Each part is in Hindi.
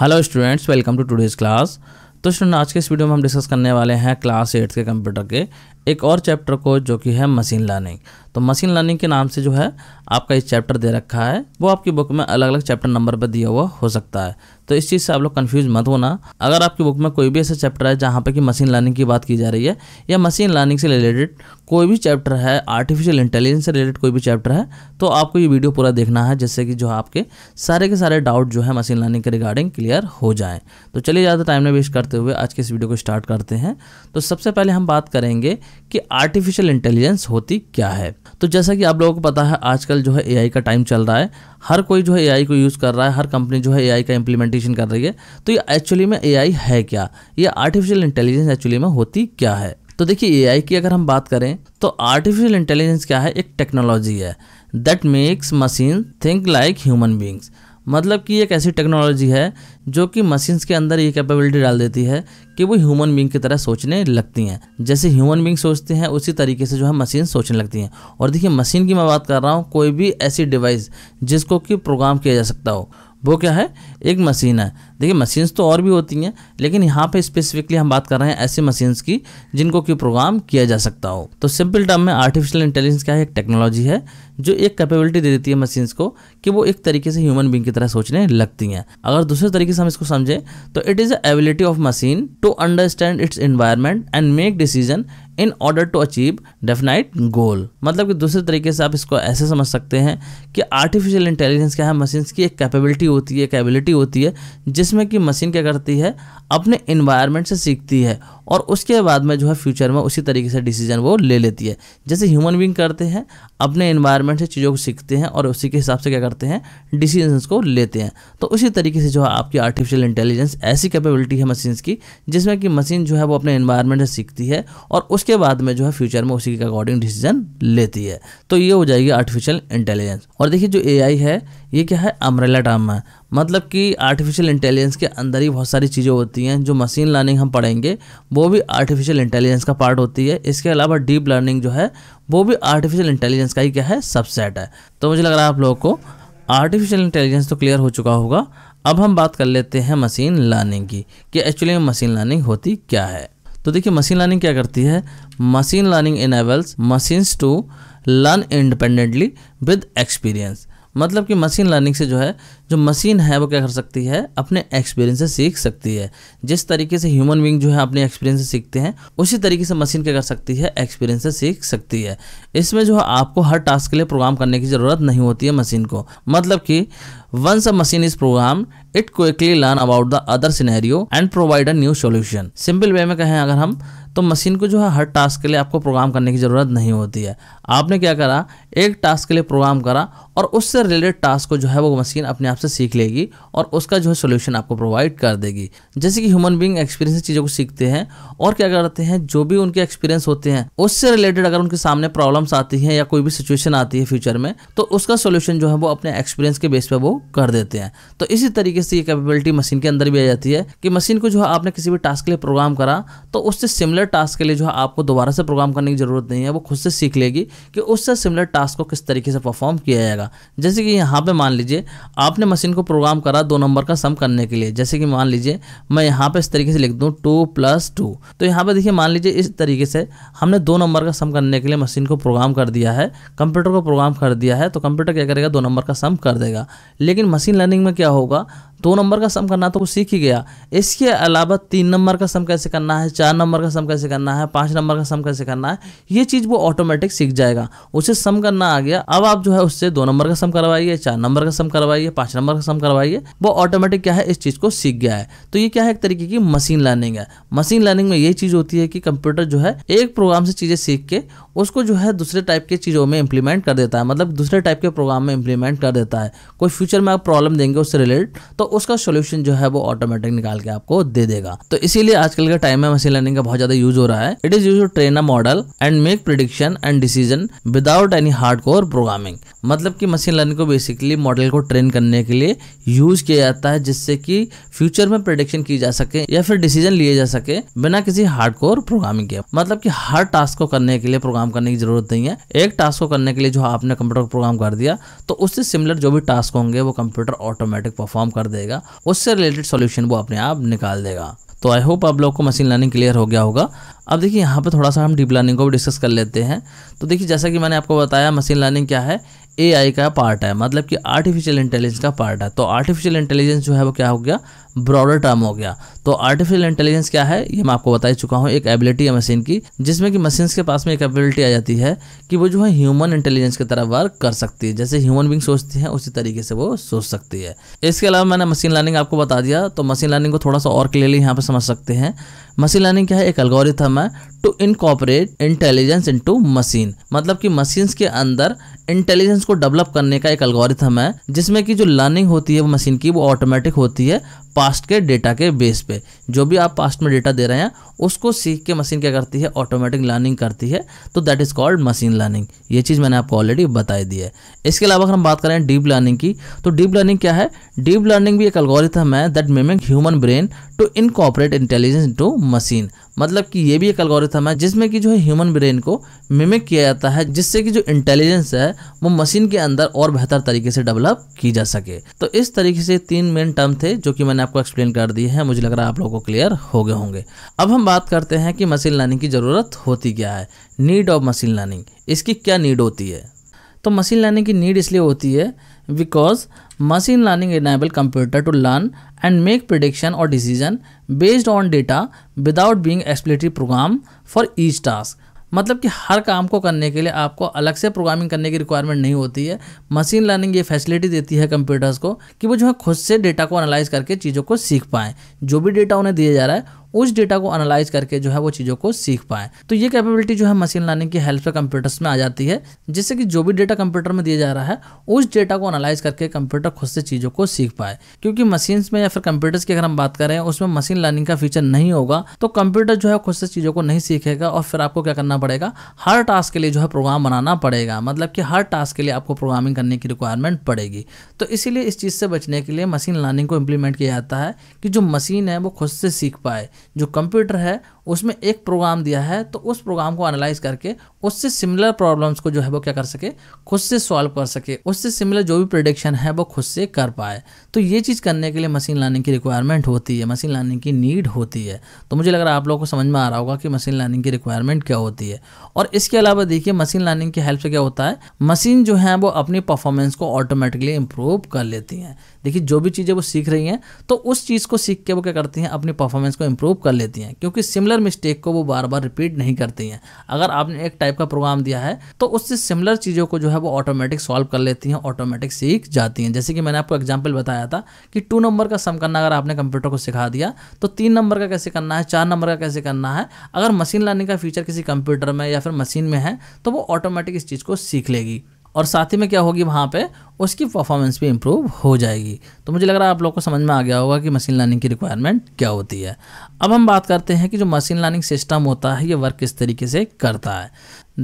hello students welcome to today's class तो स्टूडेंट आज के इस वीडियो में हम डिस्कस करने वाले हैं क्लास एट्थ के कंप्यूटर के एक और चैप्टर को जो कि है मशीन लर्निंग तो मशीन लर्निंग के नाम से जो है आपका इस चैप्टर दे रखा है वो आपकी बुक में अलग अलग चैप्टर नंबर पर दिया हुआ हो सकता है तो इस चीज़ से आप लोग कन्फ्यूज मत होना अगर आपकी बुक में कोई भी ऐसा चैप्टर है जहाँ पर कि मशीन लर्निंग की बात की जा रही है या मशीन लर्निंग से रिलेटेड कोई भी चैप्टर है आर्टिफिशियल इंटेलिजेंस से रिलेटेड कोई भी चैप्टर है तो आपको ये वीडियो पूरा देखना है जिससे कि जो आपके सारे के सारे डाउट जो है मशीन लर्निंग के रिगार्डिंग क्लियर हो जाए तो चलिए ज़्यादा टाइम में वेस्ट करते हुए आज के इस वीडियो को स्टार्ट करते हैं तो सबसे पहले हम बात करेंगे कि आर्टिफिशियल इंटेलिजेंस होती क्या है तो जैसा कि आप लोगों को पता है आजकल जो है ए का टाइम चल रहा है हर कोई जो है एआई को यूज़ कर रहा है हर कंपनी जो है एआई का इम्प्लीमेंटेशन कर रही है तो ये एक्चुअली में एआई है क्या ये आर्टिफिशियल इंटेलिजेंस एक्चुअली में होती क्या है तो देखिए एआई की अगर हम बात करें तो आर्टिफिशियल इंटेलिजेंस क्या है एक टेक्नोलॉजी है that makes machine think like human beings मतलब कि एक ऐसी टेक्नोलॉजी है जो कि मशीन्स के अंदर ये कैपेबिलिटी डाल देती है कि वो ह्यूमन बींग की तरह सोचने लगती हैं जैसे ह्यूमन बींग सोचते हैं उसी तरीके से जो है मशीन सोचने लगती हैं और देखिए मशीन की मैं बात कर रहा हूँ कोई भी ऐसी डिवाइस जिसको कि प्रोग्राम किया जा सकता हो वो क्या है एक मशीन है देखिए मशीन्स तो और भी होती हैं लेकिन यहाँ पे स्पेसिफिकली हम बात कर रहे हैं ऐसे मशीन्स की जिनको कि प्रोग्राम किया जा सकता हो तो सिंपल टर्म में आर्टिफिशियल इंटेलिजेंस क्या है एक टेक्नोलॉजी है जो एक कैपेबिलिटी दे देती है मशीन्स को कि वो एक तरीके से ह्यूमन बींग की तरह सोचने लगती हैं अगर दूसरे तरीके से हम इसको समझें तो it is ability of machine to understand its environment and make decision in order to achieve definite goal मतलब कि दूसरे तरीके से आप इसको ऐसे समझ सकते हैं कि आर्टिफिशियल इंटेलिजेंस क्या है मशीन्स की एक कैपेबिलिटी होती है एक एबिलिटी होती है जिस जिसमें कि मशीन क्या करती है अपने इन्वायरमेंट से सीखती है और उसके बाद में जो है फ्यूचर में उसी तरीके से डिसीजन वो ले लेती है जैसे ह्यूमन बींग करते हैं अपने इन्वायरमेंट से चीज़ों को सीखते हैं और उसी के हिसाब से क्या करते हैं डिसीजन को लेते हैं तो उसी तरीके से जो है आपकी आर्टिफिशियल इंटेलिजेंस ऐसी कैपेबिलिटी है मशीन्स की जिसमें कि मशीन जो है वो अपने इन्वायरमेंट से सीखती है और उसके बाद में जो है फ्यूचर में उसी के अकॉर्डिंग डिसीजन लेती है तो ये हो जाएगी आर्टिफिशियल इंटेलिजेंस और देखिए जो ए है ये क्या है अमरेला टर्म है मतलब कि आर्टिफिशियल इंटेलिजेंस के अंदर ही बहुत सारी चीज़ें होती हैं जो मशीन लर्निंग हम पढ़ेंगे वो भी आर्टिफिशियल इंटेलिजेंस का पार्ट होती है इसके अलावा डीप लर्निंग जो है वो भी आर्टिफिशियल इंटेलिजेंस का ही क्या है सबसेट है तो मुझे लग रहा है आप लोगों को आर्टिफिशियल इंटेलिजेंस तो क्लियर हो चुका होगा अब हम बात कर लेते हैं मशीन लर्निंग की कि एक्चुअली में मशीन लर्निंग होती क्या है तो देखिए मशीन लर्निंग क्या करती है machine learning enables machines to learn independently with experience मतलब कि मशीन लर्निंग से जो है जो मशीन है वो क्या कर सकती है अपने एक्सपीरियंस से सीख सकती है जिस तरीके से ह्यूमन बींग जो है अपने एक्सपीरियंस से सीखते हैं उसी तरीके से मशीन क्या कर सकती है एक्सपीरियंस से सीख सकती है इसमें जो है आपको हर टास्क के लिए प्रोग्राम करने की ज़रूरत नहीं होती है मशीन को मतलब कि once a machine is program it quickly learn about the other scenario and provide a new solution simple way में कहें अगर हम तो मशीन को जो है हर टास्क के लिए आपको प्रोग्राम करने की ज़रूरत नहीं होती है आपने क्या करा एक टास्क के लिए प्रोग्राम करा और उससे रिलेटेड टास्क को जो है वो मशीन अपने आप से सीख लेगी और उसका जो है सोल्यूशन आपको प्रोवाइड कर देगी जैसे कि ह्यूमन बींग एक्सपीरियंस चीज़ों को सीखते हैं और क्या करते हैं जो भी उनके एक्सपीरियंस होते हैं उससे रिलेटेड अगर उनके सामने प्रॉब्लम्स आती हैं या कोई भी सिचुएशन आती है फ्यूचर में तो उसका सोल्यूशन जो है वो अपने एक्सपीरियंस के बेस पर वो कर देते हैं तो इसी तरीके से ये कैपेबिलिटी मशीन के अंदर भी आ जाती है कि मशीन को जो है आपने किसी भी टास्क के लिए प्रोग्राम करा तो उससे सिमिलर टास्क के लिए जो है आपको दोबारा से प्रोग्राम करने की जरूरत नहीं है वो खुद से सीख लेगी कि उससे सिमिलर टास्क को किस तरीके से परफॉर्म किया जाएगा जैसे कि यहाँ पे मान लीजिए आपने मशीन को प्रोग्राम करा दो नंबर का सम करने के लिए जैसे कि मान लीजिए मैं यहाँ पे इस तरीके से लिख दूँ टू प्लस टू तो यहाँ पे देखिए मान लीजिए इस तरीके से हमने दो नंबर का सम करने के लिए मशीन को प्रोग्राम कर दिया है कंप्यूटर को प्रोग्राम कर दिया है तो कंप्यूटर क्या करेगा दो नंबर का सम कर देगा लेकिन मशीन लर्निंग में क्या होगा दो नंबर का सम करना तो वो सीख ही गया इसके अलावा तीन नंबर का सम कैसे करना है चार नंबर का सम कैसे करना है पाँच नंबर का सम कैसे करना है ये चीज़ वो ऑटोमेटिक सीख जाएगा उसे सम करना आ गया अब आप जो है उससे दो नंबर का सम करवाइए चार नंबर का सम करवाइए पाँच नंबर का सम करवाइए वो ऑटोमेटिक क्या है इस चीज़ को सीख गया है तो ये क्या है एक तरीके की मशीन लर्निंग है मशीन लर्निंग में ये चीज़ होती है कि कंप्यूटर जो है एक प्रोग्राम से चीज़ें सीख के उसको जो है दूसरे टाइप के चीज़ों में इंप्लीमेंट कर देता है मतलब दूसरे टाइप के प्रोग्राम में इंप्लीमेंट कर देता है कोई फ्यूचर में आप प्रॉब्लम देंगे उससे रिलेटेड तो उसका सोल्यूशन जो है वो ऑटोमेटिक निकाल के आपको दे देगा तो इसीलिए आजकल के टाइम में मशीन लर्निंग का बहुत ज्यादा यूज हो रहा है it is use to train a model and make prediction and decision without any hard core programming मतलब कि मशीन लर्निंग को बेसिकली मॉडल को ट्रेन करने के लिए यूज किया जाता है जिससे कि फ्यूचर में प्रिडिक्शन की जा सके या फिर डिसीजन लिए जा सके बिना किसी हार्ड कोर प्रोग्रामिंग के मतलब कि हर टास्क को करने के लिए प्रोग्राम करने की जरूरत नहीं है एक टास्क को करने के लिए जो आपने कंप्यूटर को प्रोग्राम कर दिया तो उससे सिमिलर जो भी टास्क होंगे वो कंप्यूटर ऑटोमेटिक परफॉर्म कर देगा देगा उससे रिलेटेड सोल्यूशन वो अपने आप निकाल देगा तो आई होप आप लोग को मशीन लर्निंग क्लियर हो गया होगा अब देखिए यहाँ पर थोड़ा सा हम डीप लर्निंग को भी डिस्कस कर लेते हैं तो देखिए जैसा कि मैंने आपको बताया मशीन लर्निंग क्या है ए का पार्ट है मतलब कि आर्टिफिशियल इंटेलिजेंस का पार्ट है तो आर्टिफिशियल इंटेलिजेंस जो है वो क्या हो गया ब्रॉडर टर्म हो गया तो आर्टिफिशियल इंटेलिजेंस क्या है ये मैं आपको बता ही चुका हूँ एक एबिलिटी है मशीन की जिसमें कि मशीन के पास में एक एबिलिटी आ जाती है कि वो जो है ह्यूमन इंटेलिजेंस की तरह वर्क कर सकती है जैसे ह्यूमन बींग सोचती है उसी तरीके से वो सोच सकती है इसके अलावा मैंने मशीन लर्निंग आपको बता दिया तो मशीन लर्निंग को थोड़ा सा और क्लियरली यहाँ पर समझ सकते हैं मशीन लर्निंग क्या है एक अलगोरिथम है to incorporate intelligence into machine मतलब कि मशीन के अंदर इंटेलिजेंस को डेवलप करने का एक अलगोरिथम है जिसमें कि जो लर्निंग होती है वो मशीन की वो ऑटोमेटिक होती है पास्ट के डेटा के बेस पे जो भी आप पास्ट में डेटा दे रहे हैं उसको सीख के मशीन क्या करती है ऑटोमेटिक लर्निंग करती है तो that is called machine learning ये चीज़ मैंने आपको ऑलरेडी बताई दी है इसके अलावा अगर हम बात करें डीप लर्निंग की तो डीप लर्निंग क्या है डीप लर्निंग भी एक अलगोरिथम है that mimicking human brain to incorporate intelligence to machine मतलब कि ये भी एक अलगोरिथम है जिसमें कि जो है ह्यूमन ब्रेन को मिमिक किया जाता है जिससे कि जो इंटेलिजेंस है वो मशीन के अंदर और बेहतर तरीके से डेवलप की जा सके तो इस तरीके से तीन मेन टर्म थे जो कि मैंने आपको एक्सप्लेन कर दिए हैं मुझे लग रहा है आप लोगों को क्लियर हो गए होंगे अब हम बात करते हैं कि मशीन लर्निंग की ज़रूरत होती क्या है नीड ऑफ मशीन लर्निंग इसकी क्या नीड होती है तो मशीन लर्निंग की नीड इसलिए होती है because machine learning enable computer to learn and make prediction और decision based on data without being explicitly program for each task मतलब कि हर काम को करने के लिए आपको अलग से प्रोग्रामिंग करने की रिक्वायरमेंट नहीं होती है मशीन लर्निंग ये फैसिलिटी देती है कंप्यूटर्स को कि वो जो है खुद से डेटा को एनालाइज करके चीज़ों को सीख पाएँ जो भी डेटा उन्हें दिया जा रहा है उस डेटा को एनालाइज करके जो है वो चीज़ों को सीख पाएँ तो ये कैपेबिलिटी जो है मशीन लर्निंग की हेल्प से कंप्यूटर्स में आ जाती है जिससे कि जो भी डेटा कंप्यूटर में दिया जा रहा है उस डेटा को एनालाइज करके कंप्यूटर खुद से चीज़ों को सीख पाए क्योंकि मशीन में या फिर कंप्यूटर्स की अगर हम बात करें उसमें मशीन लर्निंग का फीचर नहीं होगा तो कंप्यूटर जो है खुद से चीज़ों को नहीं सीखेगा और फिर आपको क्या करना पड़ेगा हर टास्क के लिए जो है प्रोग्राम बनाना पड़ेगा मतलब कि हर टास्क के लिए आपको प्रोग्रामिंग करने की रिक्वायरमेंट पड़ेगी तो इसीलिए इस चीज़ से बचने के लिए मशीन लर्निंग को इम्प्लीमेंट किया जाता है कि जो मशीन है वो खुद से सीख पाए जो कंप्यूटर है उसमें एक प्रोग्राम दिया है तो उस प्रोग्राम को एनालाइज करके उससे सिमिलर प्रॉब्लम्स को जो है वो क्या कर सके खुद से सॉल्व कर सके उससे सिमिलर जो भी प्रोडिक्शन है वो खुद से कर पाए तो ये चीज़ करने के लिए मशीन लर्निंग की रिक्वायरमेंट होती है मशीन लर्निंग की नीड होती है तो मुझे लग रहा है आप लोगों को समझ में आ रहा होगा कि मशीन लर्निंग की रिक्वायरमेंट क्या होती है और इसके अलावा देखिए मशीन लर्निंग की हेल्प से क्या होता है मशीन जो है वो अपनी परफॉर्मेंस को ऑटोमेटिकली इम्प्रूव कर लेती हैं देखिए जो भी चीज़ें वो सीख रही हैं तो उस चीज़ को सीख के वो क्या करती हैं अपनी परफॉर्मेंस को इम्प्रूव इम्प्रूव कर लेती हैं क्योंकि सिमिलर मिस्टेक को वो बार बार रिपीट नहीं करती हैं अगर आपने एक टाइप का प्रोग्राम दिया है तो उससे सिमिलर चीज़ों को जो है वो ऑटोमेटिक सॉल्व कर लेती हैं ऑटोमेटिक सीख जाती हैं जैसे कि मैंने आपको एग्जाम्पल बताया था कि टू नंबर का सम करना अगर आपने कंप्यूटर को सिखा दिया तो तीन नंबर का कैसे करना है चार नंबर का कैसे करना है अगर मशीन लर्निंग का फीचर किसी कंप्यूटर में या फिर मशीन में है तो वो ऑटोमेटिक इस चीज़ को सीख लेगी और साथ ही में क्या होगी वहाँ पे उसकी परफॉर्मेंस भी इम्प्रूव हो जाएगी तो मुझे लग रहा है आप लोग को समझ में आ गया होगा कि मशीन लर्निंग की रिक्वायरमेंट क्या होती है अब हम बात करते हैं कि जो मशीन लर्निंग सिस्टम होता है ये वर्क किस तरीके से करता है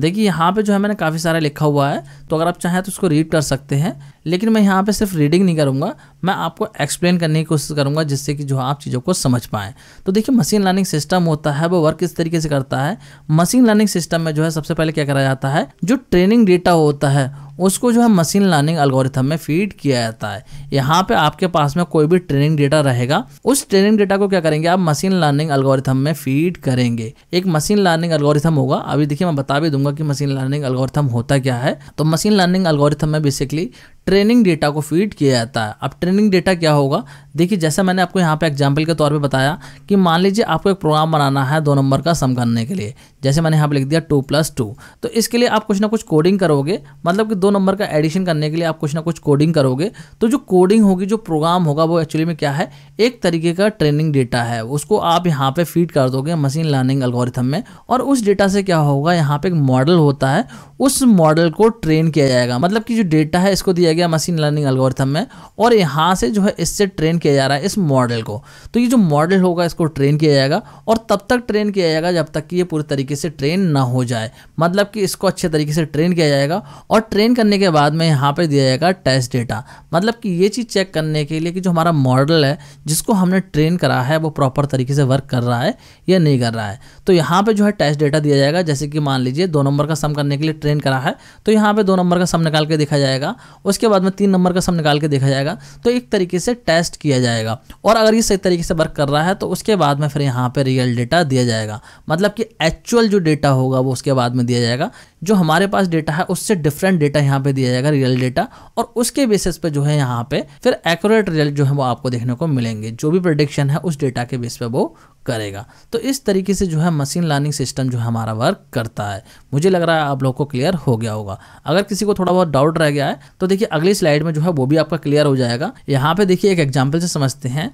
देखिए यहाँ पे जो है मैंने काफ़ी सारा लिखा हुआ है तो अगर आप चाहें तो उसको रीड कर सकते हैं लेकिन मैं यहाँ पे सिर्फ रीडिंग नहीं करूँगा मैं आपको एक्सप्लेन करने की कोशिश करूँगा जिससे कि जो आप चीज़ों को समझ पाएँ तो देखिए मशीन लर्निंग सिस्टम होता है वो वर्क किस तरीके से करता है मशीन लर्निंग सिस्टम में जो है सबसे पहले क्या करा जाता है जो ट्रेनिंग डेटा होता है उसको जो है मशीन लर्निंग अलगोरिथम में फीड किया जाता है यहाँ पे आपके पास में कोई भी ट्रेनिंग डेटा रहेगा उस ट्रेनिंग डेटा को क्या करेंगे आप मशीन लर्निंग अलगोरिथम में फीड करेंगे एक मशीन लर्निंग अलगोरिथम होगा अभी देखिए मैं बता भी दूंगा कि मशीन लर्निंग अलगोरिथम होता क्या है तो मशीन लर्निंग अलगोरिथम में बेसिकली ट्रेनिंग डेटा को फीड किया जाता है अब ट्रेनिंग डेटा क्या होगा देखिए जैसा मैंने आपको यहाँ पे एग्जाम्पल के तौर पे बताया कि मान लीजिए आपको एक प्रोग्राम बनाना है दो नंबर का सम करने के लिए जैसे मैंने यहाँ पे लिख दिया टू प्लस टू तो इसके लिए आप कुछ ना कुछ कोडिंग करोगे मतलब कि दो नंबर का एडिशन करने के लिए आप कुछ ना कुछ कोडिंग करोगे तो जो कोडिंग होगी जो प्रोग्राम होगा वो एक्चुअली में क्या है एक तरीके का ट्रेनिंग डेटा है उसको आप यहाँ पर फीड कर दोगे मशीन लर्निंग अलगोरिथम में और उस डेटा से क्या होगा यहाँ पर एक मॉडल होता है उस मॉडल को ट्रेन किया जाएगा मतलब कि जो डेटा है इसको दिया दिया गया मशीन लर्निंग एल्गोरिथम में और यहाँ से जो है इससे ट्रेन किया जा रहा है इस मॉडल को तो ये जो मॉडल होगा इसको ट्रेन किया जाएगा और तब तक ट्रेन किया जाएगा जब तक कि ये पूरे तरीके से ट्रेन ना हो जाए मतलब कि इसको अच्छे तरीके से ट्रेन किया जाएगा और ट्रेन करने के बाद में यहाँ पर दिया जाएगा टेस्ट डेटा मतलब कि ये चीज़ चेक करने के लिए कि जो हमारा मॉडल है जिसको हमने ट्रेन करा है वो प्रॉपर तरीके से वर्क कर रहा है या नहीं कर रहा है तो यहाँ पर जो है टेस्ट डेटा दिया जाएगा जैसे कि मान लीजिए दो नंबर का सम करने के लिए ट्रेन करा है तो यहाँ पर दो नंबर का सम निकाल के देखा जाएगा उसके उसके बाद में तीन नंबर का सम निकाल के देखा जाएगा तो एक तरीके से टेस्ट किया जाएगा और अगर ये सही तरीके से वर्क कर रहा है तो उसके बाद में फिर यहाँ पर रियल डेटा दिया जाएगा मतलब कि एक्चुअल जो डेटा होगा वो उसके बाद में दिया जाएगा जो हमारे पास डेटा है उससे डिफरेंट डेटा यहाँ पे दिया जाएगा रियल डेटा और उसके बेसिस पे जो है यहाँ पे फिर एक्यूरेट रिजल्ट जो है वो आपको देखने को मिलेंगे जो भी प्रडिक्शन है उस डेटा के बेस पे वो करेगा तो इस तरीके से जो है मशीन लर्निंग सिस्टम जो है हमारा वर्क करता है मुझे लग रहा है आप लोग को क्लियर हो गया होगा अगर किसी को थोड़ा बहुत डाउट रह गया है तो देखिए अगली स्लाइड में जो है वो भी आपका क्लियर हो जाएगा यहाँ पे देखिए एक एग्जाम्पल से समझते हैं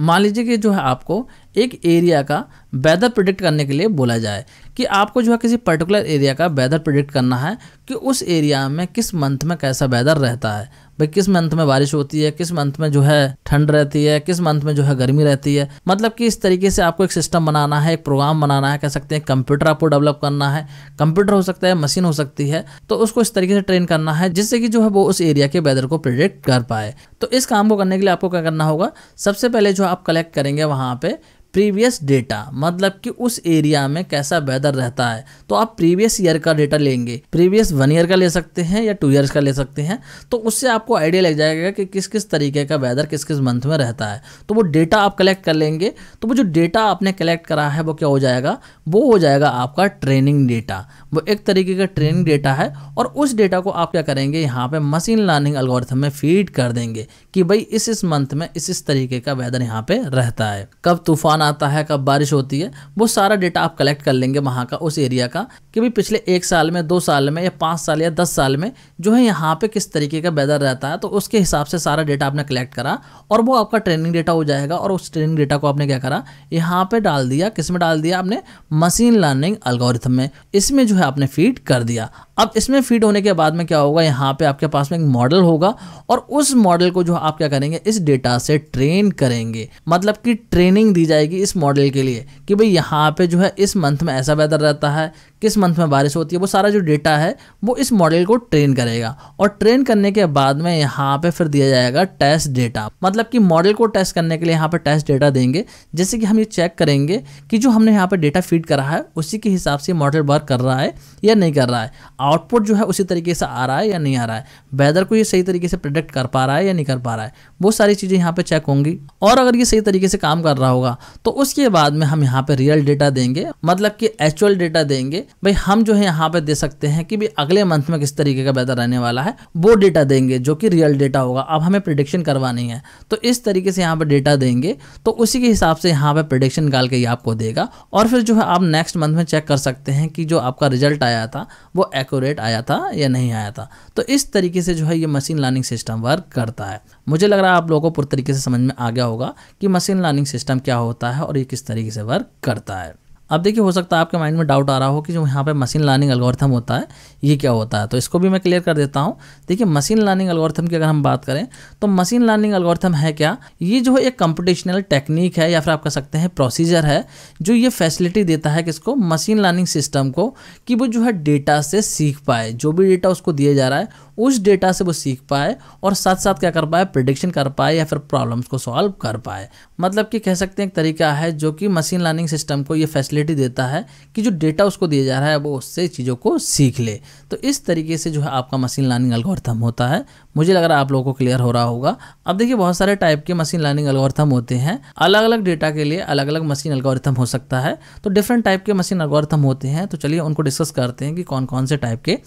मान लीजिए कि जो है आपको एक एरिया का वेदर प्रिडिक्ट करने के लिए बोला जाए कि आपको जो है किसी पर्टिकुलर एरिया का वेदर प्रिडिक्ट करना है कि उस एरिया में किस मंथ में कैसा वेदर रहता है भाई किस मंथ में बारिश होती है किस मंथ में जो है ठंड रहती है किस मंथ में जो है गर्मी रहती है मतलब कि इस तरीके से आपको एक सिस्टम बनाना है एक प्रोग्राम बनाना है कह सकते हैं कंप्यूटर आपको डेवलप करना है कंप्यूटर हो सकता है मशीन हो सकती है तो उसको इस तरीके से ट्रेन करना है जिससे कि जो है वो उस एरिया के वेदर को प्रिडिक्ट कर पाए तो इस काम को करने के लिए आपको क्या करना होगा सबसे पहले जो आप कलेक्ट करेंगे वहाँ पर प्रीवियस डेटा मतलब कि उस एरिया में कैसा वेदर रहता है तो आप प्रीवियस ईयर का डेटा लेंगे प्रीवियस वन ईयर का ले सकते हैं या टू ईयर्स का ले सकते हैं तो उससे आपको आइडिया लग जाएगा कि किस किस तरीके का वेदर किस किस मंथ में रहता है तो वो डेटा आप कलेक्ट कर लेंगे तो वो जो डेटा आपने कलेक्ट करा है वो क्या हो जाएगा वो हो जाएगा आपका ट्रेनिंग डेटा वो एक तरीके का ट्रेनिंग डेटा है और उस डेटा को आप क्या करेंगे यहाँ पर मशीन लर्निंग एल्गोरिथम में फीड कर देंगे कि भाई इस इस मंथ में इस इस तरीके का वेदर यहाँ पे रहता है कब तूफान आता है कब बारिश होती है वो सारा डेटा आप कलेक्ट कर लेंगे वहाँ का उस एरिया का कि भाई पिछले एक साल में दो साल में या पाँच साल या दस साल में जो है यहाँ पे किस तरीके का वेदर रहता है तो उसके हिसाब से सारा डेटा आपने कलेक्ट करा और वो आपका ट्रेनिंग डेटा हो जाएगा और उस ट्रेनिंग डेटा को आपने क्या करा यहाँ पर डाल दिया किस में डाल दिया आपने मशीन लर्निंग अलगोरिथम में इसमें जो है आपने फीड कर दिया अब इसमें फीड होने के बाद में क्या होगा यहाँ पे आपके पास में एक मॉडल होगा और उस मॉडल को जो आप क्या करेंगे इस डेटा से ट्रेन करेंगे मतलब कि ट्रेनिंग दी जाएगी इस मॉडल के लिए कि भाई यहाँ पे जो है इस मंथ में ऐसा वेदर रहता है किस मंथ में बारिश होती है वो सारा जो डेटा है वो इस मॉडल को ट्रेन करेगा और ट्रेन करने के बाद में यहाँ पे फिर दिया जाएगा टेस्ट डेटा मतलब कि मॉडल को टेस्ट करने के लिए यहाँ पर टेस्ट डेटा देंगे जैसे कि हम ये चेक करेंगे कि जो हमने यहाँ पर डेटा फीड करा है उसी के हिसाब से मॉडल वर्क कर रहा है या नहीं कर रहा है आउटपुट जो है उसी तरीके से आ रहा है या नहीं आ रहा है वेदर को ये सही तरीके से प्रोडक्ट कर पा रहा है या नहीं कर पा रहा है वो सारी चीज़ें यहाँ पर चेक होंगी और अगर ये सही तरीके से काम कर रहा होगा तो उसके बाद में हम यहाँ पर रियल डेटा देंगे मतलब कि एक्चुअल डेटा देंगे भाई हम जो है यहाँ पे दे सकते हैं कि भाई अगले मंथ में किस तरीके का वेदर रहने वाला है वो डेटा देंगे जो कि रियल डेटा होगा अब हमें प्रिडिक्शन करवानी है तो इस तरीके से यहाँ पर डेटा देंगे तो उसी के हिसाब से यहाँ पर प्रिडिक्शन निकाल के ये आपको देगा और फिर जो है आप नेक्स्ट मंथ में चेक कर सकते हैं कि जो आपका रिजल्ट आया था वो एक्यूरेट आया था या नहीं आया था तो इस तरीके से जो है ये मशीन लर्निंग सिस्टम वर्क करता है मुझे लग रहा है आप लोगों को पूरी तरीके से समझ में आ गया होगा कि मशीन लर्निंग सिस्टम क्या होता है और ये किस तरीके से वर्क करता है अब देखिए हो सकता है आपके माइंड में डाउट आ रहा हो कि जो यहाँ पे मशीन लर्निंग एल्गोरिथम होता है ये क्या होता है तो इसको भी मैं क्लियर कर देता हूँ देखिए मशीन लर्निंग एल्गोरिथम की अगर हम बात करें तो मशीन लर्निंग एल्गोरिथम है क्या ये जो है एक कंपटिशनल टेक्निक है या फिर आप कह सकते हैं प्रोसीजर है जो ये फैसिलिटी देता है किसको मशीन लर्निंग सिस्टम को कि वो जो है डेटा से सीख पाए जो भी डेटा उसको दिया जा रहा है उस डेटा से वो सीख पाए और साथ साथ क्या कर पाए प्रडिक्शन कर पाए या फिर प्रॉब्लम्स को सॉल्व कर पाए मतलब कि कह सकते हैं एक तरीका है जो कि मशीन लर्निंग सिस्टम को ये फैसिलिटी देता है कि जो डेटा उसको दिया जा रहा है वो उससे चीज़ों को सीख ले तो इस तरीके से जो है आपका मशीन लर्निंग अलगोर्थम होता है मुझे लग रहा है आप लोगों को क्लियर हो रहा होगा अब देखिए बहुत सारे टाइप के मशीन लर्निंग अलगोर्थम होते हैं अलग अलग डेटा के लिए अलग अलग मशीन अलगोर्थम हो सकता है तो डिफरेंट टाइप के मशीन अलगोर्थम होते हैं तो चलिए उनको डिस्कस करते हैं कि कौन कौन से टाइप के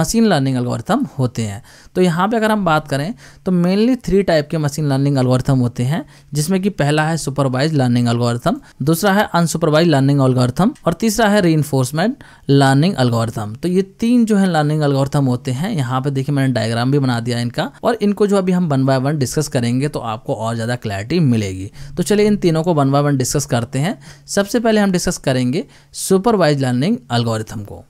मशीन लर्निंग अलगोर्थम होते होते हैं तो यहाँ पे अगर हम बात करें तो मेनली थ्री टाइप के मशीन लर्निंग एल्गोरिथम होते हैं जिसमें कि पहला है सुपरवाइज लर्निंग एल्गोरिथम दूसरा है अनसुपरवाइज लर्निंग एल्गोरिथम और तीसरा है री लर्निंग एल्गोरिथम तो ये तीन जो है लर्निंग एल्गोरिथम होते हैं यहाँ पे देखिए मैंने डायग्राम भी बना दिया इनका और इनको जो अभी हम वन बाय वन डिस्कस करेंगे तो आपको और ज़्यादा क्लैरिटी मिलेगी तो चलिए इन तीनों को वन बाय वन डिस्कस करते हैं सबसे पहले हम डिस्कस करेंगे सुपरवाइज लर्निंग अलगोरिथम को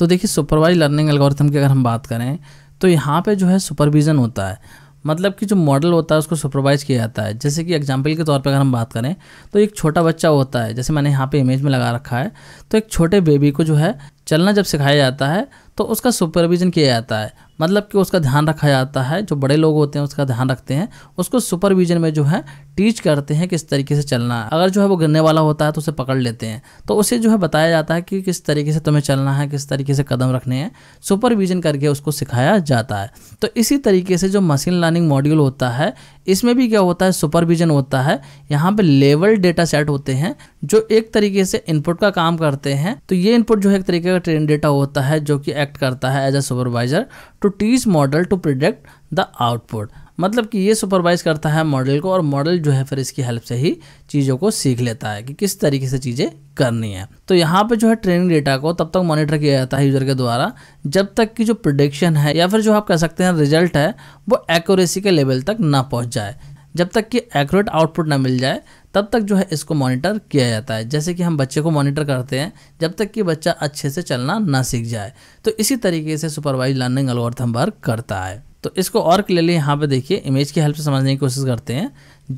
तो देखिए सुपरवाइज लर्निंग एल्गोरिथम की अगर हम बात करें तो यहाँ पे जो है सुपरविज़न होता है मतलब कि जो मॉडल होता है उसको सुपरवाइज़ किया जाता है जैसे कि एग्जाम्पल के तौर पर अगर हम बात करें तो एक छोटा बच्चा होता है जैसे मैंने यहाँ पे इमेज में लगा रखा है तो एक छोटे बेबी को जो है चलना जब सिखाया जाता है तो उसका सुपरविज़न किया जाता है मतलब कि उसका ध्यान रखा जाता है जो बड़े लोग होते हैं उसका ध्यान रखते हैं उसको सुपरविजन में जो है टीच करते हैं किस तरीके से चलना है अगर जो है वो गिरने वाला होता है तो उसे पकड़ लेते हैं तो उसे जो है बताया जाता है कि किस तरीके से तुम्हें चलना है किस तरीके से कदम रखने हैं सुपरविजन करके उसको सिखाया जाता है तो इसी तरीके से जो मशीन लर्निंग मॉड्यूल होता है इसमें भी क्या होता है सुपरविजन होता है यहाँ पे लेवल डेटा सेट होते हैं जो एक तरीके से इनपुट का काम करते हैं तो ये इनपुट जो है एक तरीके का ट्रेन डेटा होता है जो कि एक्ट करता है as a supervisor to teach model to predict the output मतलब कि ये सुपरवाइज़ करता है मॉडल को और मॉडल जो है फिर इसकी हेल्प से ही चीज़ों को सीख लेता है कि किस तरीके से चीज़ें करनी है तो यहाँ पे जो है ट्रेनिंग डेटा को तब तक मॉनिटर किया जाता है यूज़र के द्वारा जब तक कि जो प्रोडिक्शन है या फिर जो आप कह सकते हैं रिजल्ट है वो एक्यूरेसी के लेवल तक ना पहुँच जाए जब तक कि एक्यूरेट आउटपुट ना मिल जाए तब तक जो है इसको मॉनिटर किया जाता है जैसे कि हम बच्चे को मॉनिटर करते हैं जब तक कि बच्चा अच्छे से चलना ना सीख जाए तो इसी तरीके से सुपरवाइज लर्निंग अलवर्थम वर्क करता है तो इसको और क्लियरली यहाँ पे देखिए इमेज की हेल्प से समझने की कोशिश करते हैं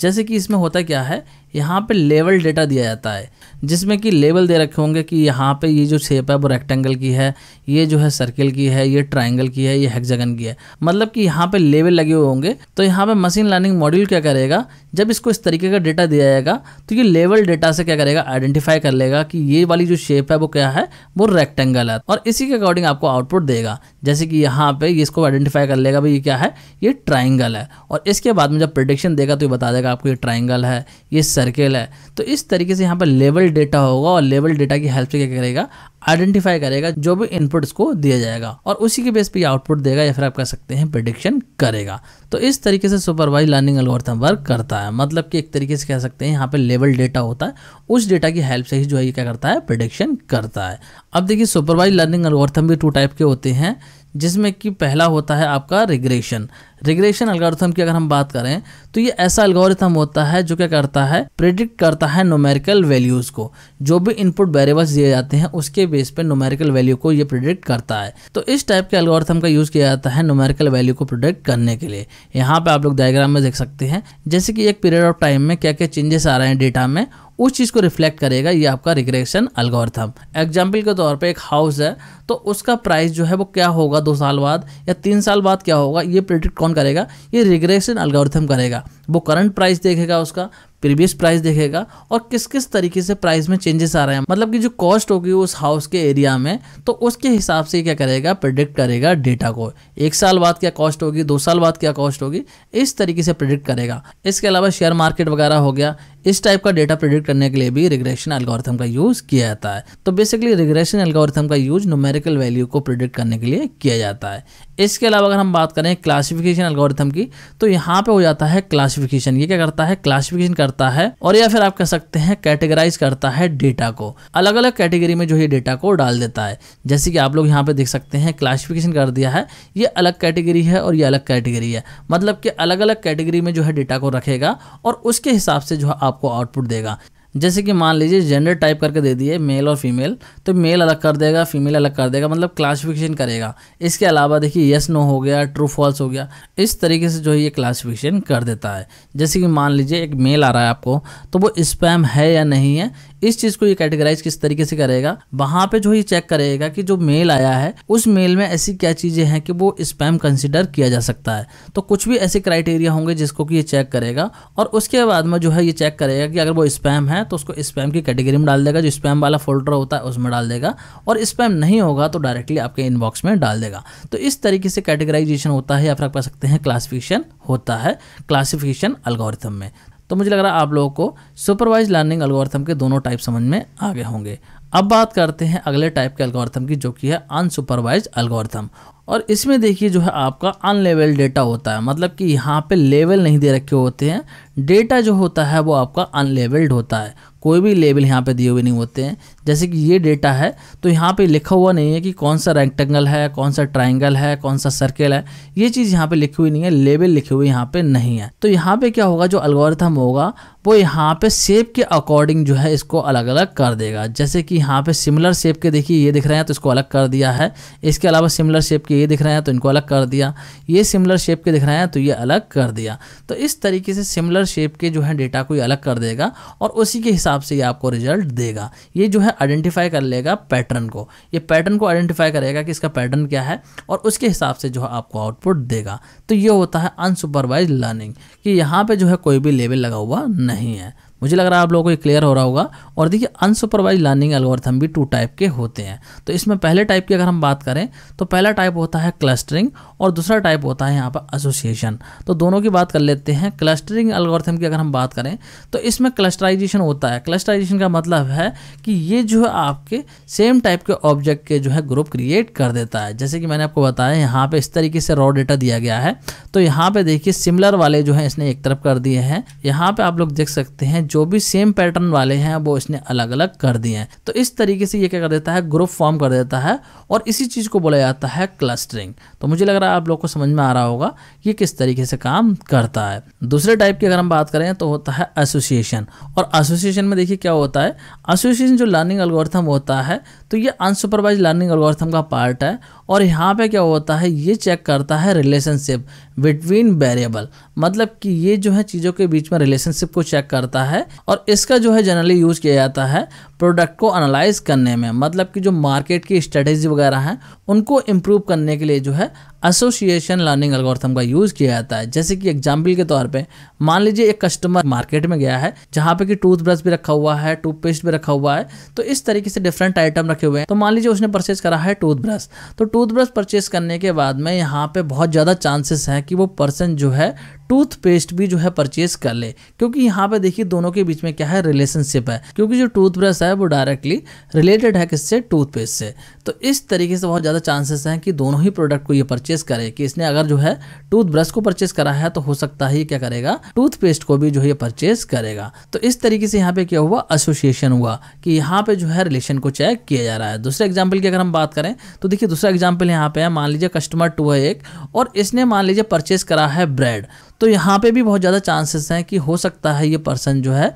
जैसे कि इसमें होता क्या है यहाँ पे लेवल डेटा दिया जाता है जिसमें कि लेवल दे रखे होंगे कि यहाँ पे ये जो शेप है वो रेक्टेंगल की है ये जो है सर्किल की है ये ट्राइंगल की है ये हेक्सागन की है मतलब कि यहाँ पे लेवल लगे हुए होंगे तो यहाँ पे मशीन लर्निंग मॉड्यूल क्या करेगा जब इसको इस तरीके का डेटा दिया जाएगा तो ये लेवल डेटा से क्या करेगा आइडेंटिफाई कर लेगा कि ये वाली जो शेप है वो क्या है वो रेक्टेंगल है और इसी के अकॉर्डिंग आपको आउटपुट देगा जैसे कि यहाँ पे इसको आइडेंटिफाई कर लेगा भाई ये क्या है ये ट्राइंगल है और इसके बाद में जब प्रडिक्शन देगा तो ये बता देगा आपको ये ट्राइंगल है ये सर्किल है तो इस तरीके से यहाँ पर लेवल डेटा होगा और लेवल डेटा की हेल्प से क्या करेगा आइडेंटिफाई करेगा जो भी इनपुट्स को दिया जाएगा और उसी के बेस पे आउटपुट देगा या फिर आप कह सकते हैं प्रडिक्शन करेगा तो इस तरीके से सुपरवाइज लर्निंग एल्गोरिथम वर्क करता है मतलब कि एक तरीके से कह सकते हैं यहाँ पे लेवल डेटा होता है उस डेटा की हेल्प से ही जो है ये क्या करता है प्रडिक्शन करता है अब देखिए सुपरवाइज लर्निंग एल्गोरिथम भी टू टाइप के होते हैं जिसमें कि पहला होता है आपका रिग्रेशन रिग्रेशन एल्गोरिथम की अगर हम बात करें तो ये ऐसा एल्गोरिथम होता है जो क्या करता है प्रिडिक्ट करता है नोमेरिकल वैल्यूज़ को जो भी इनपुट वेरिएबल्स दिए जाते हैं उसके बेस पे नोमेरिकल वैल्यू को ये प्रिडिक्ट करता है तो इस टाइप के एल्गोरिथम का यूज़ किया जाता है नोमेरिकल वैल्यू को प्रिडिक्ट करने के लिए यहाँ पर आप लोग डायग्राम में देख सकते हैं जैसे कि एक पीरियड ऑफ टाइम में क्या क्या चेंजेस आ रहे हैं डेटा में उस चीज़ को रिफ्लेक्ट करेगा ये आपका रिग्रेशन अलगोरथम एग्जाम्पल के तौर पर एक हाउस है तो उसका प्राइस जो है वो क्या होगा दो साल बाद या तीन साल बाद क्या होगा ये प्रिडिक्ट कौन करेगा ये रिग्रेशन अलगोरथम करेगा वो करंट प्राइस देखेगा उसका प्रीवियस प्राइस देखेगा और किस किस तरीके से प्राइस में चेंजेस आ रहे हैं मतलब कि जो कॉस्ट होगी उस हाउस के एरिया में तो उसके हिसाब से क्या करेगा प्रिडिक्ट करेगा डेटा को एक साल बाद क्या कॉस्ट होगी दो साल बाद क्या कॉस्ट होगी इस तरीके से प्रिडिक्ट करेगा इसके अलावा शेयर मार्केट वगैरह हो गया इस टाइप का डेटा प्रिडिक्ट करने के लिए भी रिग्रेशन एल्गोरिथम का यूज किया जाता है तो बेसिकली रिग्रेशन एल्गोरिथम का यूज न्यूमेरिकल वैल्यू को प्रिडिक्ट करने के लिए किया जाता है इसके अलावा अगर हम बात करें क्लासिफिकेशन एल्गोरिथम की तो यहाँ पे हो जाता है क्लासिफिकेशन ये क्या करता है क्लासिफिकेशन करता करता है और या फिर आप कह सकते हैं कैटेगराइज करता है डेटा को अलग अलग कैटेगरी में जो ये डेटा को डाल देता है जैसे कि आप लोग यहाँ पे देख सकते हैं क्लासिफिकेशन कर दिया है ये अलग कैटेगरी है और ये अलग कैटेगरी है मतलब कि अलग अलग कैटेगरी में जो है डेटा को रखेगा और उसके हिसाब से जो है आपको आउटपुट देगा जैसे कि मान लीजिए जेंडर टाइप करके दे दिए मेल और फीमेल तो मेल अलग कर देगा फीमेल अलग कर देगा मतलब क्लासिफिकेशन करेगा इसके अलावा देखिए येस नो हो गया ट्रू फॉल्स हो गया इस तरीके से जो है ये क्लासिफिकेशन कर देता है जैसे कि मान लीजिए एक मेल आ रहा है आपको तो वो स्पैम है या नहीं है इस चीज को ये कैटेगराइज किस तरीके से करेगा वहां पे जो ये चेक करेगा कि जो मेल आया है उस मेल में ऐसी क्या चीजें हैं कि वो स्पैम कंसिडर किया जा सकता है तो कुछ भी ऐसे क्राइटेरिया होंगे जिसको कि ये चेक करेगा और उसके बाद में जो है ये चेक करेगा कि अगर वो स्पैम है तो उसको स्पैम की कैटेगरी में डाल देगा जो स्पैम वाला फोल्डर होता है उसमें डाल देगा और स्पैम नहीं होगा तो डायरेक्टली आपके इनबॉक्स में डाल देगा तो इस तरीके से कैटेगराइजेशन होता है या फिर आप कह सकते हैं क्लासिफिकेशन होता है क्लासिफिकेशन अलगोरिथम में तो मुझे लग रहा है आप लोगों को सुपरवाइज लर्निंग एल्गोरिथम के दोनों टाइप समझ में आ गए होंगे अब बात करते हैं अगले टाइप के एल्गोरिथम की जो कि है अनसुपरवाइज एल्गोरिथम और इसमें देखिए जो है आपका अनलेवल डेटा होता है मतलब कि यहाँ पे लेवल नहीं दे रखे होते हैं डेटा जो होता है वो आपका अनलेवल्ड होता है कोई भी लेवल यहाँ पे दिए हुए नहीं होते हैं जैसे कि ये डेटा है तो यहाँ पे लिखा हुआ नहीं है कि कौन सा रेक्टेंगल है कौन सा ट्राइंगल है कौन सा सर्कल है ये चीज़ यहाँ पे लिखी हुई नहीं है लेवल लिखे हुए यहाँ पे नहीं है तो यहाँ पे क्या होगा जो अलगोरिथम होगा वो यहाँ पे सेप के अकॉर्डिंग जो है इसको अलग अलग कर देगा जैसे कि यहाँ पे सिमिलर सेप के देखिए ये दिख रहे हैं तो इसको अलग कर दिया है इसके अलावा सिमिलर शेप के ये दिख रहे हैं तो इनको अलग कर दिया ये सिमिलर शेप के दिख रहे हैं तो ये अलग कर दिया तो इस तरीके से सिमिलर शेप के जो है डेटा को ये अलग कर देगा और उसी के हिसाब से ये आपको रिजल्ट देगा ये जो है आइडेंटिफाई कर लेगा पैटर्न को ये पैटर्न को आइडेंटिफाई करेगा कि इसका पैटर्न क्या है और उसके हिसाब से जो है आपको आउटपुट देगा तो ये होता है अनसुपरवाइज लर्निंग कि यहाँ पर जो है कोई भी लेवल लगा हुआ नहीं नहीं है मुझे लग रहा है आप लोगों को ये क्लियर हो रहा होगा और देखिए अनसुपरवाइज लर्निंग एल्गोरिथम भी टू टाइप के होते हैं तो इसमें पहले टाइप की अगर हम बात करें तो पहला टाइप होता है क्लस्टरिंग और दूसरा टाइप होता है यहाँ पर एसोसिएशन तो दोनों की बात कर लेते हैं क्लस्टरिंग एल्गोरिथम की अगर हम बात करें तो इसमें क्लस्टराइजेशन होता है क्लस्टराइजेशन का मतलब है कि ये जो है आपके सेम टाइप के ऑब्जेक्ट के जो है ग्रुप क्रिएट कर देता है जैसे कि मैंने आपको बताया यहाँ पर इस तरीके से रॉ डेटा दिया गया है तो यहाँ पर देखिए सिमिलर वाले जो है इसने एक तरफ कर दिए हैं यहाँ पर आप लोग देख सकते हैं जो भी सेम पैटर्न वाले हैं वो इसने अलग अलग कर दिए हैं तो इस तरीके से ये क्या कर देता है ग्रुप फॉर्म कर देता है और इसी चीज़ को बोला जाता है क्लस्टरिंग तो मुझे लग रहा है आप लोग को समझ में आ रहा होगा ये किस तरीके से काम करता है दूसरे टाइप की अगर हम बात करें तो होता है एसोसिएशन और एसोसिएशन में देखिए क्या होता है एसोसिएशन जो लर्निंग अलगोर्थम होता है तो ये अनसुपरवाइज लर्निंग एल्गोरिथम का पार्ट है और यहाँ पे क्या होता है ये चेक करता है रिलेशनशिप बिटवीन वेरिएबल मतलब कि ये जो है चीज़ों के बीच में रिलेशनशिप को चेक करता है और इसका जो है जनरली यूज किया जाता है प्रोडक्ट को एनालाइज करने में मतलब कि जो मार्केट की स्ट्रेटेजी वगैरह हैं उनको इम्प्रूव करने के लिए जो है एसोसिएशन लर्निंग एल्गोरिथम का यूज़ किया जाता है जैसे कि एग्जाम्पल के तौर पे मान लीजिए एक कस्टमर मार्केट में गया है जहाँ पे कि टूथब्रश भी रखा हुआ है टूथपेस्ट भी रखा हुआ है तो इस तरीके से डिफरेंट आइटम रखे हुए हैं तो मान लीजिए उसने परचेज करा है टूथब्रश तो टूथब्रश परचेज करने के बाद में यहाँ पर बहुत ज़्यादा चांसेस हैं कि वो पर्सन जो है टूथपेस्ट भी जो है परचेज कर ले क्योंकि यहाँ पे देखिए दोनों के बीच में क्या है रिलेशनशिप है क्योंकि जो टूथब्रश है वो डायरेक्टली रिलेटेड है किससे टूथपेस्ट से तो इस तरीके से बहुत ज़्यादा चांसेस हैं कि दोनों ही प्रोडक्ट को ये परचेज करे कि इसने अगर जो है टूथब्रश को परचेज करा है तो हो सकता है क्या करेगा टूथपेस्ट को भी जो है परचेज करेगा तो इस तरीके से यहाँ पे क्या हुआ एसोसिएशन हुआ कि यहाँ पे जो है रिलेशन को चेक किया जा रहा है दूसरे एग्जाम्पल की अगर हम बात करें तो देखिए दूसरा एग्जाम्पल यहाँ पे है मान लीजिए कस्टमर टू है एक और इसने मान लीजिए परचेज करा है ब्रेड तो यहाँ पे भी बहुत ज़्यादा चांसेस हैं कि हो सकता है ये पर्सन जो है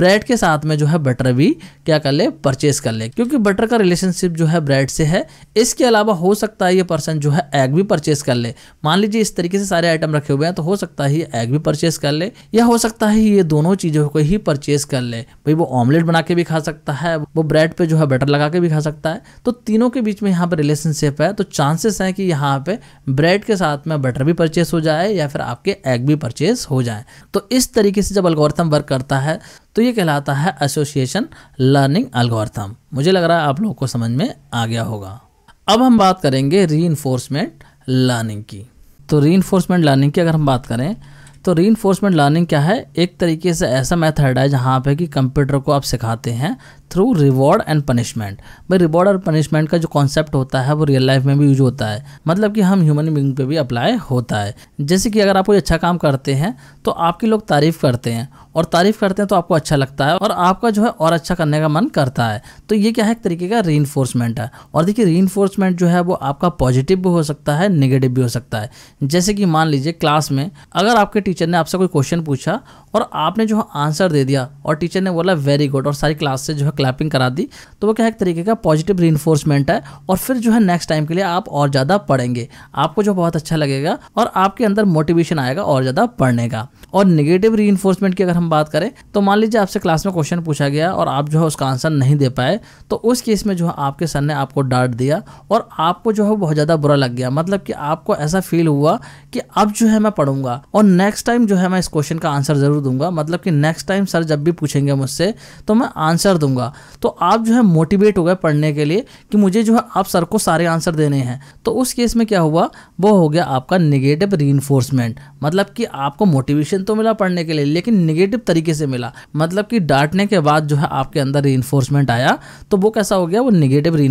ब्रेड के साथ में जो है बटर भी क्या कर ले परचेस कर ले क्योंकि बटर का रिलेशनशिप जो है ब्रेड से है इसके अलावा हो सकता है ये पर्सन जो है एग भी परचेस कर ले मान लीजिए इस तरीके से सारे आइटम रखे हुए हैं तो हो सकता है ये एग भी परचेस कर ले या हो सकता है ये दोनों चीज़ों को ही परचेस कर ले भाई वो ऑमलेट बना के भी खा सकता है वो ब्रेड पे जो है बटर लगा के भी खा सकता है तो तीनों के बीच में यहाँ पर रिलेशनशिप है तो चांसेस हैं कि यहाँ पे ब्रेड के साथ में बटर भी परचेस हो जाए या फिर आपके एग भी भी परचेज हो जाए तो इस तरीके से जब अलगोरथम वर्क करता है तो ये कहलाता है एसोसिएशन लर्निंग अलगोरथम मुझे लग रहा है आप लोगों को समझ में आ गया होगा अब हम बात करेंगे री लर्निंग की तो री लर्निंग की अगर हम बात करें तो री लर्निंग क्या है एक तरीके से ऐसा मेथड है जहाँ पे कि कंप्यूटर को आप सिखाते हैं थ्रू रिवॉर्ड एंड पनिशमेंट भाई रिवॉर्ड और पनिशमेंट का जो कॉन्सेप्ट होता है वो रियल लाइफ में भी यूज होता है मतलब कि हम ह्यूमन बींग पे भी अप्लाई होता है जैसे कि अगर आप कोई अच्छा काम करते हैं तो आपके लोग तारीफ करते हैं और तारीफ करते हैं तो आपको अच्छा लगता है और आपका जो है और अच्छा करने का मन करता है तो ये क्या है एक तरीके का री है और देखिए री जो है वो आपका पॉजिटिव भी हो सकता है निगेटिव भी हो सकता है जैसे कि मान लीजिए क्लास में अगर आपके टीचर ने आपसे कोई क्वेश्चन पूछा और आपने जो आंसर दे दिया और टीचर ने बोला वेरी गुड और सारी क्लास से जो है क्लैपिंग करा दी तो वो क्या है एक तरीके का पॉजिटिव री है और फिर जो है नेक्स्ट टाइम के लिए आप और ज़्यादा पढ़ेंगे आपको जो बहुत अच्छा लगेगा और आपके अंदर मोटिवेशन आएगा और ज़्यादा पढ़ने का और निगेटिव री की अगर हम बात करें तो मान लीजिए आपसे क्लास में क्वेश्चन पूछा गया और आप जो है उसका आंसर नहीं दे पाए तो उस केस में जो है आपके सर ने आपको डांट दिया और आपको जो है बहुत ज़्यादा बुरा लग गया मतलब कि आपको ऐसा फील हुआ कि अब जो है मैं पढ़ूंगा और नेक्स्ट टाइम जो है मैं इस क्वेश्चन का आंसर ज़रूर दूंगा मतलब कि नेक्स्ट टाइम सर जब भी पूछेंगे मुझसे तो मैं आंसर दूंगा होगा तो आप जो है मोटिवेट हो गए पढ़ने के लिए कि मुझे जो है आप सर को सारे आंसर देने हैं तो उस केस में क्या हुआ वो हो गया आपका निगेटिव री मतलब कि आपको मोटिवेशन तो मिला पढ़ने के लिए लेकिन निगेटिव तरीके से मिला मतलब कि डांटने के बाद जो है आपके अंदर री आया तो वो कैसा हो गया वो निगेटिव री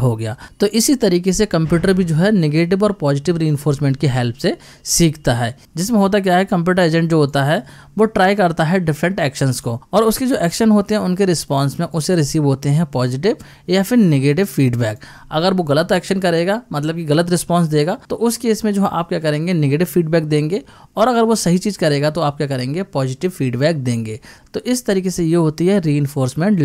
हो गया तो इसी तरीके से कंप्यूटर भी जो है निगेटिव और पॉजिटिव री की हेल्प से सीखता है जिसमें होता क्या है कंप्यूटर एजेंट जो होता है वो ट्राई करता है डिफरेंट एक्शंस को और उसके जो एक्शन होते हैं उनके रिस्पॉन्स में उसे रिसीव होते हैं पॉजिटिव या फिर नेगेटिव फीडबैक अगर वो गलत एक्शन करेगा मतलब कि गलत रिस्पॉन्स देगा तो उस केस में जो आप क्या करेंगे नेगेटिव फीडबैक देंगे और अगर वो सही चीज़ करेगा तो आप क्या करेंगे पॉजिटिव फीडबैक देंगे तो इस तरीके से ये होती है री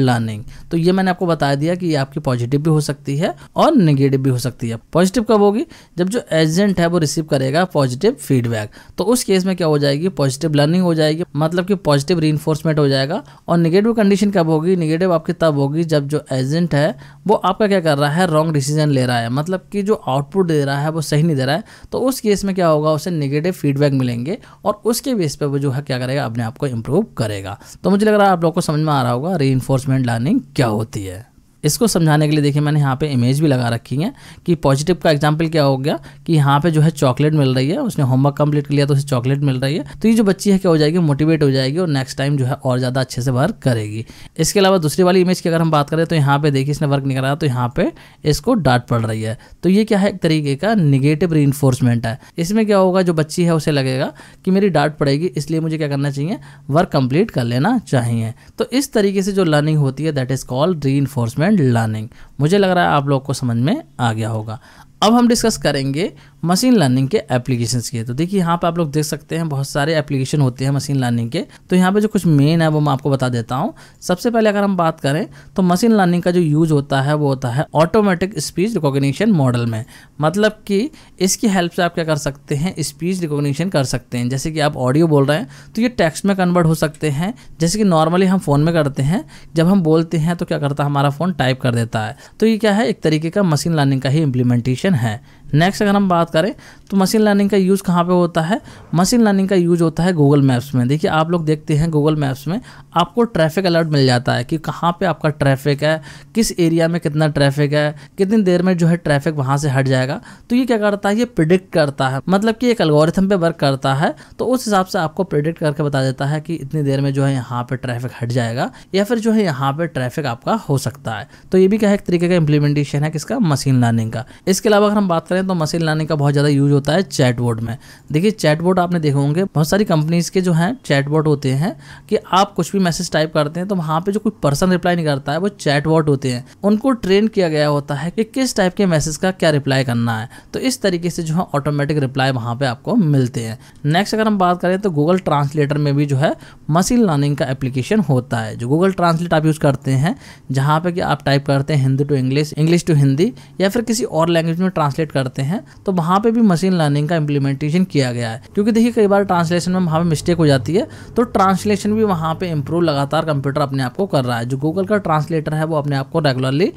लर्निंग तो ये मैंने आपको बता दिया कि ये आपकी पॉजिटिव भी हो सकती है और निगेटिव भी हो सकती है पॉजिटिव कब होगी जब जो एजेंट है वो रिसीव करेगा पॉजिटिव फीडबैक तो उस केस में क्या हो जाएगी पॉजिटिव लर्निंग हो जाएगी मतलब कि पॉजिटिव री हो जाएगा और निगेटिव कंडीशन कब होगी निगेटिव इफेक्टिव आपकी तब होगी जब जो एजेंट है वो आपका क्या कर रहा है रॉन्ग डिसीजन ले रहा है मतलब कि जो आउटपुट दे रहा है वो सही नहीं दे रहा है तो उस केस में क्या होगा उसे निगेटिव फीडबैक मिलेंगे और उसके बेस पर वो जो है क्या करेगा अपने आप को इम्प्रूव करेगा तो मुझे लग रहा है आप लोग को समझ में आ रहा होगा री लर्निंग क्या होती है इसको समझाने के लिए देखिए मैंने यहाँ पे इमेज भी लगा रखी है कि पॉजिटिव का एग्जाम्पल क्या हो गया कि यहाँ पे जो है चॉकलेट मिल रही है उसने होमवर्क कंप्लीट किया तो उसे चॉकलेट मिल रही है तो ये जो बच्ची है क्या हो जाएगी मोटिवेट हो जाएगी और नेक्स्ट टाइम जो है और ज़्यादा अच्छे से वर्क करेगी इसके अलावा दूसरी वाली इमेज की अगर हम बात करें तो यहाँ पे देखिए इसने वर्क नहीं कराया तो यहाँ पे इसको डांट पड़ रही है तो ये क्या है एक तरीके का निगेटिव री है इसमें क्या होगा जो बच्ची है उसे लगेगा कि मेरी डांट पड़ेगी इसलिए मुझे क्या करना चाहिए वर्क कंप्लीट कर लेना चाहिए तो इस तरीके से जो लर्निंग होती है that is called re and learning मुझे लग रहा है आप लोग को समझ में आ गया होगा अब हम डिस्कस करेंगे मशीन लर्निंग के एप्लीकेशन की है तो देखिए यहाँ पे आप लोग देख सकते हैं बहुत सारे एप्लीकेशन होते हैं मशीन लर्निंग के तो यहाँ पे जो कुछ मेन है वो मैं आपको बता देता हूँ सबसे पहले अगर हम बात करें तो मशीन लर्निंग का जो यूज होता है वो होता है ऑटोमेटिक स्पीच रिकॉग्निशन मॉडल में मतलब कि इसकी हेल्प से आप क्या कर सकते हैं स्पीच रिकॉग्निशन कर सकते हैं जैसे कि आप ऑडियो बोल रहे हैं तो ये टेक्स्ट में कन्वर्ट हो सकते हैं जैसे कि नॉर्मली हम फ़ोन में करते हैं जब हम बोलते हैं तो क्या करता है हमारा फ़ोन टाइप कर देता है तो ये क्या है एक तरीके का मशीन लर्निंग का ही इम्प्लीमेंटेशन है नेक्स्ट अगर हम बात करें तो मशीन लर्निंग का यूज़ कहाँ पे होता है मशीन लर्निंग का यूज़ होता है गूगल मैप्स में देखिए आप लोग देखते हैं गूगल मैप्स में आपको ट्रैफिक अलर्ट मिल जाता है कि कहाँ पे आपका ट्रैफिक है किस एरिया में कितना ट्रैफिक है कितनी देर में जो है ट्रैफिक वहाँ से हट जाएगा तो ये क्या करता है ये प्रिडिक्ट करता है मतलब कि एक अलगोरिथम पे वर्क करता है तो उस हिसाब से आपको प्रिडिक्ट करके बता देता है कि इतनी देर में जो है यहाँ पर ट्रैफिक हट जाएगा या फिर जो है यहाँ पर ट्रैफिक आपका हो सकता है तो ये भी क्या है एक तरीके का इम्प्लीमेंटेशन है किसका मशीन लर्निंग का इसके अलावा अगर हम बात करें तो मशीन लर्निंग का बहुत ज़्यादा यूज होता है चैटबॉट में देखिए चैटबॉट आपने देखे होंगे बहुत सारी कंपनीज के जो हैं चैटबॉट होते हैं कि आप कुछ भी मैसेज टाइप करते हैं तो वहाँ पे जो कोई पर्सन रिप्लाई नहीं करता है वो चैटबॉट होते हैं उनको ट्रेन किया गया होता है कि किस टाइप के मैसेज का क्या रिप्लाई करना है तो इस तरीके से जो है ऑटोमेटिक रिप्लाई वहाँ पर आपको मिलते हैं नेक्स्ट अगर हम बात करें तो गूगल ट्रांसलेटर में भी जो है मशीन लर्निंग का एप्लीकेशन होता है जो गूगल ट्रांसलेट आप यूज़ करते हैं जहाँ पर कि आप टाइप करते हैं Hindi to English English to Hindi या फिर किसी और लैंग्वेज में ट्रांसलेट करते हैं तो वहाँ पे भी मशीन मशीन लर्निंग का इम्प्लीमेंटेशन किया गया है क्योंकि देखिए कई बार ट्रांसलेशन में वहाँ पर मिस्टेक हो जाती है तो ट्रांसलेशन भी वहाँ पर इम्प्रूव लगातार कंप्यूटर अपने आप को कर रहा है जो गूगल का ट्रांसलेटर है वो अपने आप को रेगुलरली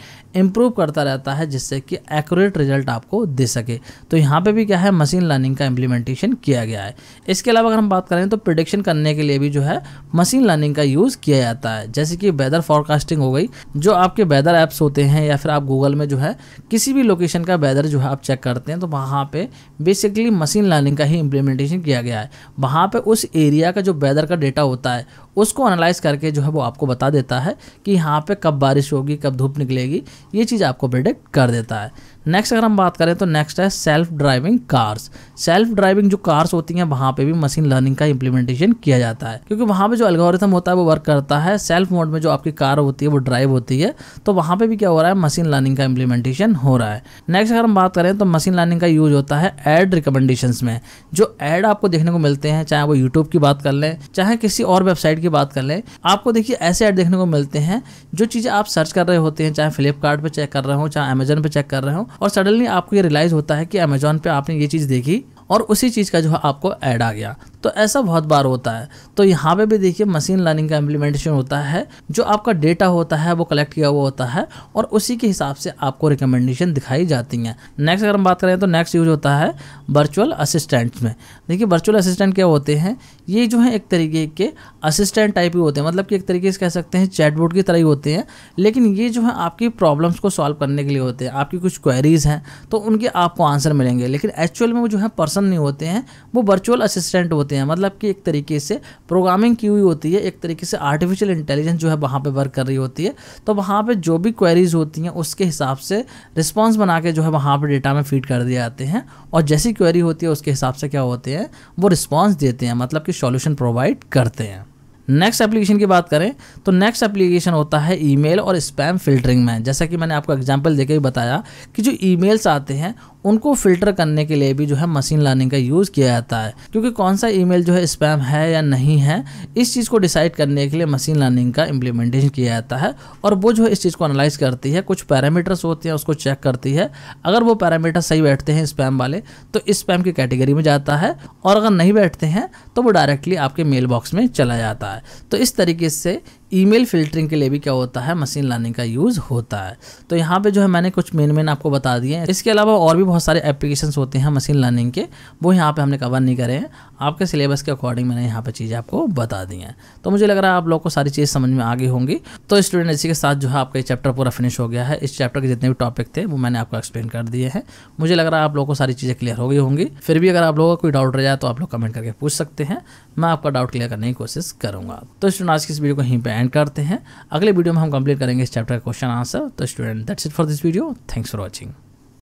इम्प्रूव करता रहता है जिससे कि एक्यूरेट रिजल्ट आपको दे सके तो यहाँ पर भी क्या है मशीन लर्निंग का इम्प्लीमेंटेशन किया गया है इसके अलावा अगर हम बात करें तो प्रिडिक्शन करने के लिए भी जो है मशीन लर्निंग का यूज़ किया जाता है जैसे कि वेदर फॉरकास्टिंग हो गई जो आपके वेदर ऐप्स होते हैं या फिर आप गूगल में जो है किसी भी लोकेशन का वेदर जो है आप चेक करते हैं तो वहाँ पे बेसिकली मशीन लर्निंग का ही इम्प्लीमेंटेशन किया गया है वहाँ पे उस एरिया का जो वेदर का डेटा होता है उसको एनालाइज करके जो है वो आपको बता देता है कि यहाँ पे कब बारिश होगी कब धूप निकलेगी ये चीज़ आपको प्रिडिक्ट कर देता है नेक्स्ट अगर हम बात करें तो नेक्स्ट है self driving cars self driving जो कार्स होती हैं वहाँ पे भी मशीन लर्निंग का इम्प्लीमेंटेशन किया जाता है क्योंकि वहाँ पे जो एल्गोरिथम होता है वो वर्क करता है सेल्फ मोड में जो आपकी कार होती है वो ड्राइव होती है तो वहाँ पे भी क्या हो रहा है मशीन लर्निंग का इंप्लीमेंटेशन हो रहा है नेक्स्ट अगर हम बात करें तो मशीन लर्निंग का यूज होता है एड रिकमेंडेशन में जो एड आपको देखने को मिलते हैं चाहे वो यूट्यूब की बात कर लें चाहे किसी और वेबसाइट की बात कर लें आपको देखिए ऐसे ऐड देखने को मिलते हैं जो चीज़ें आप सर्च कर रहे होते हैं चाहे फ्लिपकार्ट चेक कर रहे हो चाहे अमेजन पर चेक कर रहे हो और सडनली आपको ये रियलाइज होता है कि अमेजोन पे आपने ये चीज़ देखी और उसी चीज़ का जो है आपको ऐड आ गया तो ऐसा बहुत बार होता है तो यहाँ पे भी देखिए मशीन लर्निंग का इम्प्लीमेंटेशन होता है जो आपका डेटा होता है वो कलेक्ट किया हुआ होता है और उसी के हिसाब से आपको रिकमेंडेशन दिखाई जाती हैं नेक्स्ट अगर हम बात करें तो नेक्स्ट यूज होता है वर्चुअल असिस्टेंट्स में देखिए वर्चुअल असिस्टेंट क्या होते हैं ये जो है एक तरीके के असिस्टेंट टाइप ही होते हैं मतलब कि एक तरीके से कह सकते हैं चैटबोर्ड की तरह ही होते हैं लेकिन ये जो है आपकी प्रॉब्लम्स को सॉल्व करने के लिए होते हैं आपकी कुछ क्वेरीज हैं तो उनके आपको आंसर मिलेंगे लेकिन एक्चुअल में वो जो है पर्सन नहीं होते हैं वो वर्चुअल असिस्टेंट होते हैं होते हैं मतलब कि एक तरीके से प्रोग्रामिंग की हुई होती है एक तरीके से आर्टिफिशियल इंटेलिजेंस जो है वहाँ पर वर्क कर रही होती है तो वहाँ पर जो भी क्वेरीज होती हैं उसके हिसाब से रिस्पॉन्स बना के जो है वहाँ पर डेटा में फीड कर दिए जाते हैं और जैसी क्वेरी होती है उसके हिसाब से क्या होते हैं वो रिस्पॉन्स देते हैं मतलब कि सॉल्यूशन प्रोवाइड करते हैं नेक्स्ट एप्लीकेशन की बात करें तो नेक्स्ट एप्लीकेशन होता है ईमेल और स्पैम फिल्टरिंग में जैसा कि मैंने आपको एग्जांपल देकर भी बताया कि जो ईमेल्स आते हैं उनको फिल्टर करने के लिए भी जो है मशीन लर्निंग का यूज़ किया जाता है क्योंकि कौन सा ईमेल जो है स्पैम है या नहीं है इस चीज़ को डिसाइड करने के लिए मशीन लर्निंग का इम्प्लीमेंटेशन किया जाता है और वो जो है इस चीज़ को एनालाइज करती है कुछ पैरामीटर्स होते हैं उसको चेक करती है अगर वो पैरामीटर सही बैठते हैं स्पैम वाले तो स्पैम की कैटेगरी में जाता है और अगर नहीं बैठते हैं तो वो डायरेक्टली आपके मेल बॉक्स में चला जाता है है तो इस तरीके से ईमेल फिल्टरिंग के लिए भी क्या होता है मशीन लर्निंग का यूज़ होता है तो यहाँ पे जो है मैंने कुछ मेन मेन आपको बता दिए हैं इसके अलावा और भी बहुत सारे एप्लीकेशन होते हैं मशीन लर्निंग के वो यहाँ पे हमने कवर नहीं करे हैं आपके सिलेबस के अकॉर्डिंग मैंने यहाँ पे चीज़ें आपको बता दी हैं तो मुझे लग रहा है आप लोग को सारी चीज़ समझ में आ गई होंगी तो स्टूडेंट इसी के साथ जो है आपका ये चैप्टर पूरा फिनिश हो गया है इस चैप्टर के जितने भी टॉपिक थे वो मैंने आपको एक्सप्लेन कर दिए हैं मुझे लग रहा है आप लोग को सारी चीज़ें क्लियर हो गई होंगी फिर भी अगर आप लोगों का कोई डाउट रह जाए तो आप लोग कमेंट करके पूछ सकते हैं मैं आपका डाउट क्लियर करने की कोशिश करूँगा तो स्टूडेंट आज की इस वीडियो को यहीं पर एंड करते हैं अगले वीडियो में हम कंप्लीट करेंगे इस चैप्टर क्वेश्चन आंसर तो student that's it for this video thanks for watching